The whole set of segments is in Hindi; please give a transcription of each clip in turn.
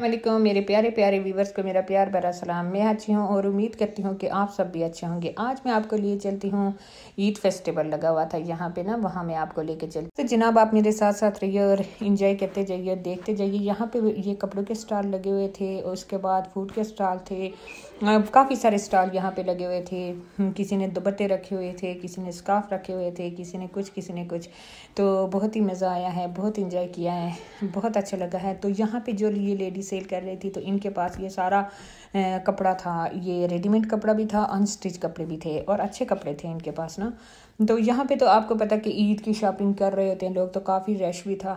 वालेकुम मेरे प्यारे प्यारे व्यूवर्स को मेरा प्यार बरा सलाम मैं अच्छी हूँ और उम्मीद करती हूँ कि आप सब भी अच्छे होंगे आज मैं आपको लिए चलती हूँ ईद फेस्टिवल लगा हुआ था यहाँ पे ना वहाँ मैं आपको लेके चलती तो जनाब आप मेरे साथ साथ रहिए और इंजॉय करते जाइए और देखते जाइए यहाँ पे ये कपड़ों के स्टॉल लगे हुए थे और उसके बाद फूड के स्टॉल थे काफ़ी सारे स्टॉल यहाँ पे लगे हुए थे हम्म, किसी ने दुपट्टे रखे हुए थे किसी ने स्काफ रखे हुए थे किसी ने कुछ किसी ने कुछ तो बहुत ही मज़ा आया है बहुत इंजॉय किया है बहुत अच्छा लगा है तो यहाँ पर जो ये लेडीज़ सेल कर रही थी तो इनके पास ये सारा कपड़ा था ये रेडीमेड कपड़ा भी था अनस्टिच कपड़े भी थे और अच्छे कपड़े थे इनके पास ना तो यहाँ पे तो आपको पता कि ईद की शॉपिंग कर रहे होते हैं लोग तो काफ़ी रश भी था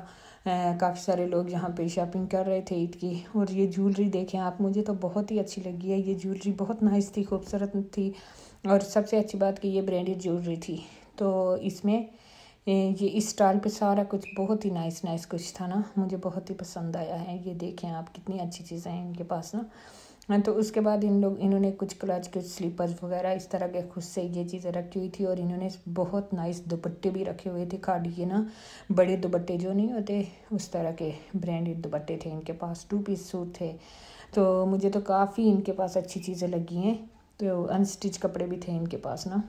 काफ़ी सारे लोग यहाँ पे शॉपिंग कर रहे थे ईद की और ये ज्वेलरी देखें आप मुझे तो बहुत ही अच्छी लगी है ये ज्वेलरी बहुत नाइस थी खूबसूरत थी और सबसे अच्छी बात कि ये ब्रांडेड ज्वेलरी थी तो इसमें ये इस स्टाइल पे सारा कुछ बहुत ही नाइस नाइस कुछ था ना मुझे बहुत ही पसंद आया है ये देखें आप कितनी अच्छी चीज़ें हैं इनके पास ना हाँ तो उसके बाद इन लोग इन्होंने कुछ क्लच के स्लीपर्स वगैरह इस तरह के खुद से ये चीज़ें रखी हुई थी और इन्होंने बहुत नाइस दुपट्टे भी रखे हुए थे खाड़ी के ना बड़े दुपट्टे जो नहीं होते उस तरह के ब्रांडेड दुपट्टे थे इनके पास टू पीस सूट थे तो मुझे तो काफ़ी इनके पास अच्छी चीज़ें लगी हैं तो अनस्टिच कपड़े भी थे इनके पास ना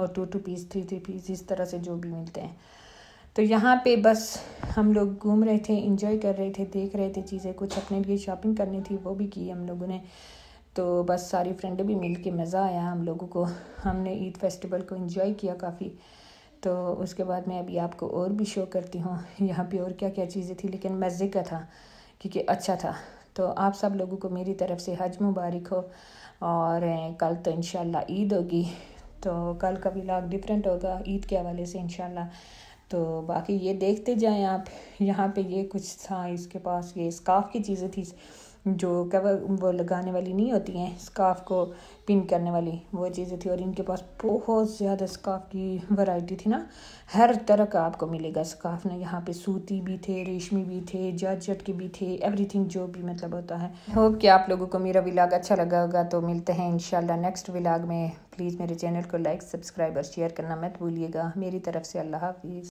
और two two piece three three piece इस तरह से जो भी मिलते हैं तो यहाँ पे बस हम लोग घूम रहे थे इंजॉय कर रहे थे देख रहे थे चीज़ें कुछ अपने लिए शॉपिंग करनी थी वो भी की हम लोगों ने तो बस सारी फ्रेंड भी मिल के मज़ा आया हम लोगों को हमने ईद फेस्टिवल को इंजॉय किया काफ़ी तो उसके बाद मैं अभी आपको और भी शो करती हूँ यहाँ पे और क्या क्या चीज़ें थी लेकिन मज़े का था क्योंकि अच्छा था तो आप सब लोगों को मेरी तरफ से हज मुबारक हो और कल तो इन ईद होगी तो कल का व्लाग डिफरेंट होगा ईद के हवाले से इन तो बाकी ये देखते जाएं आप यहाँ पे ये कुछ था इसके पास ये स्काफ की चीज़ें थी जो क्या वो लगाने वाली नहीं होती हैं स्काफ़ को पिन करने वाली वो चीज़ें थी और इनके पास बहुत ज़्यादा स्काफ़ की वैरायटी थी ना हर तरह का आपको मिलेगा स्काफ़ ना यहाँ पे सूती भी थे रेशमी भी थे जट के भी थे एवरीथिंग जो भी मतलब होता है होप कि आप लोगों को मेरा विलाग अच्छा लगा होगा तो मिलते हैं इन नेक्स्ट विलाग में प्लीज़ मेरे चैनल को लाइक सब्सक्राइब और शेयर करना मत भूलिएगा मेरी तरफ से अल्लाह हाफिज़